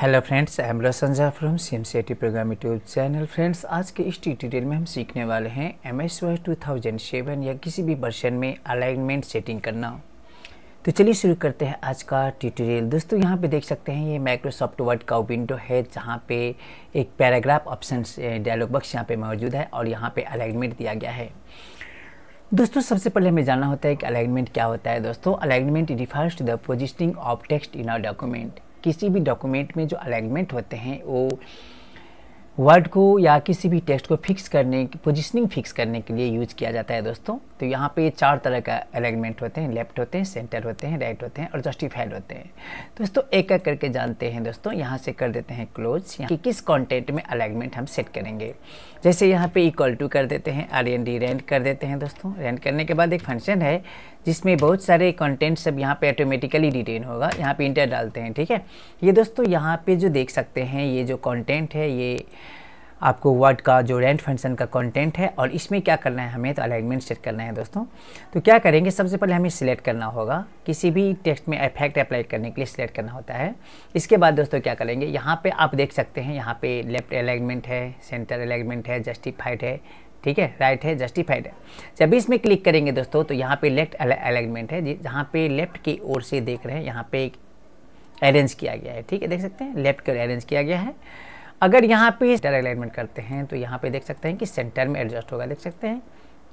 hello friends I am Roshan Jha from C M C I T program YouTube channel friends आज के इस tutorial में हम सीखने वाले हैं M S Y two thousand seven या किसी भी वर्षन में अलाइनमेंट सेटिंग करना तो चलिए शुरू करते हैं आज का ट्यूटोरियल दोस्तों यहाँ पे देख सकते हैं ये माइक्रोसॉफ्ट वर्ड का विंडो है जहाँ पे एक पैराग्राफ ऑप्शन डायलॉग बॉक्स यहाँ पे मौजूद है और यहाँ पे अलाइनमेंट दिया गया है दोस्तों सबसे पहले हमें जानना होता है कि अलाइनमेंट क्या होता है दोस्तों alignment refers to the positioning of text in our document किसी भी डॉक्यूमेंट में जो अलाइनमेंट होते हैं वो वर्ड को या किसी भी टेक्स्ट को फिक्स करने की पोजिशनिंग फिक्स करने के लिए यूज किया जाता है दोस्तों तो यहाँ पे चार तरह का अलाइनमेंट होते हैं लेफ्ट होते हैं सेंटर होते हैं राइट होते हैं और जस्टिफाइड होते हैं दोस्तों एक एक करके जानते हैं दोस्तों यहाँ से कर देते हैं क्लोज कि किस कॉन्टेंट में अलाइनमेंट हम सेट करेंगे जैसे यहाँ पर इक्वल टू कर देते हैं आर एन डी रेंट कर देते हैं दोस्तों रेंट करने के बाद एक फंक्शन है जिसमें बहुत सारे कंटेंट सब यहाँ पे ऑटोमेटिकली रिटेन होगा यहाँ पे इंटर डालते हैं ठीक है ये दोस्तों यहाँ पे जो देख सकते हैं ये जो कंटेंट है ये आपको वर्ड का जो रेंट फंक्शन का कंटेंट है और इसमें क्या करना है हमें तो अलाइनमेंट सेट करना है दोस्तों तो क्या करेंगे सबसे पहले हमें सिलेक्ट करना होगा किसी भी टेक्स्ट में इफेक्ट अप्लाई करने के लिए सिलेक्ट करना होता है इसके बाद दोस्तों क्या करेंगे यहाँ पे आप देख सकते हैं यहाँ पे लेफ्ट अलाइनमेंट है सेंटर अलाइनमेंट है जस्टिफाइड है ठीक है राइट है जस्टिफाइड है जब भी इसमें क्लिक करेंगे दोस्तों तो यहाँ पे लेफ्ट अलाइनमेंट है जहाँ पे लेफ्ट की ओर से देख रहे हैं यहाँ पे एक अरेंज किया गया है ठीक है देख सकते हैं लेफ्ट की ओर अरेंज किया गया है अगर यहाँ पे सेंटर अलाइनमेंट करते हैं तो यहाँ पे देख सकते हैं कि सेंटर में एडजस्ट होगा देख सकते हैं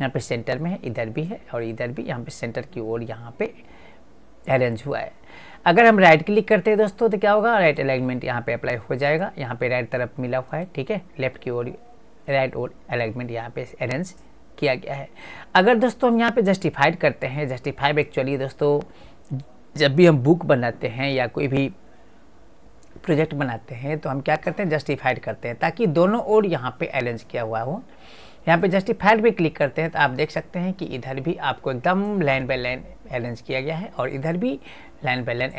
यहाँ पे सेंटर में है इधर भी है और इधर भी यहाँ पे सेंटर की ओर यहाँ पे अरेंज हुआ है अगर हम राइट क्लिक करते हैं दोस्तों तो क्या होगा राइट अलाइनमेंट यहाँ पे अप्लाई हो जाएगा यहाँ पे राइट तरफ मिला हुआ है ठीक है लेफ्ट की ओर राइट और अलाइनमेंट यहाँ पे अरेंज किया गया है अगर दोस्तों हम यहाँ पे जस्टिफाइड करते हैं जस्टिफाइड एक्चुअली दोस्तों जब भी हम बुक बनाते हैं या कोई भी प्रोजेक्ट बनाते हैं तो हम क्या करते हैं जस्टिफाइड करते हैं ताकि दोनों ओर यहाँ पे अरेंज किया हुआ हो यहाँ पे जस्टिफाइड भी क्लिक करते हैं तो आप देख सकते हैं कि इधर भी आपको एकदम लाइन बाय लाइन अरेंज किया गया है और इधर भी लाइन बाय लाइन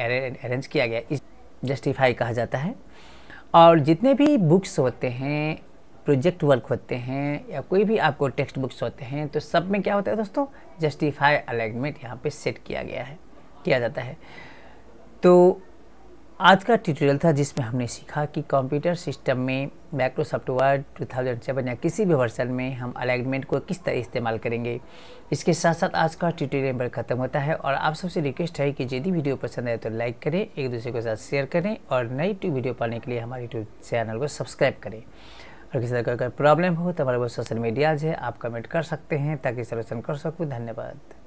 अरेंज किया गया इस जस्टिफाई कहा जाता है और जितने भी बुक्स होते हैं प्रोजेक्ट वर्क होते हैं या कोई भी आपको टेक्स्ट बुक्स होते हैं तो सब में क्या होता है दोस्तों जस्टिफाई अलाइनमेंट यहाँ पे सेट किया गया है किया जाता है तो आज का ट्यूटोरियल था जिसमें हमने सीखा कि कंप्यूटर सिस्टम में Microsoft Word two thousand seven या किसी भी वर्जन में हम अलाइनमेंट को किस तरह इस्तेमाल करेंगे इसके साथ साथ आज का ट्यूटोरियल पर ख़त्म होता है और आप सबसे रिक्वेस्ट है कि यदि वीडियो पसंद आए तो लाइक करें एक दूसरे के साथ शेयर करें और नई वीडियो पाने के लिए हमारे यूट्यूब चैनल को सब्सक्राइब करें और किसी तरह का कोई प्रॉब्लम हो तो हमारे वो सोशल मीडियाज है आप कमेंट कर सकते हैं ताकि सलूशन कर सकूँ धन्यवाद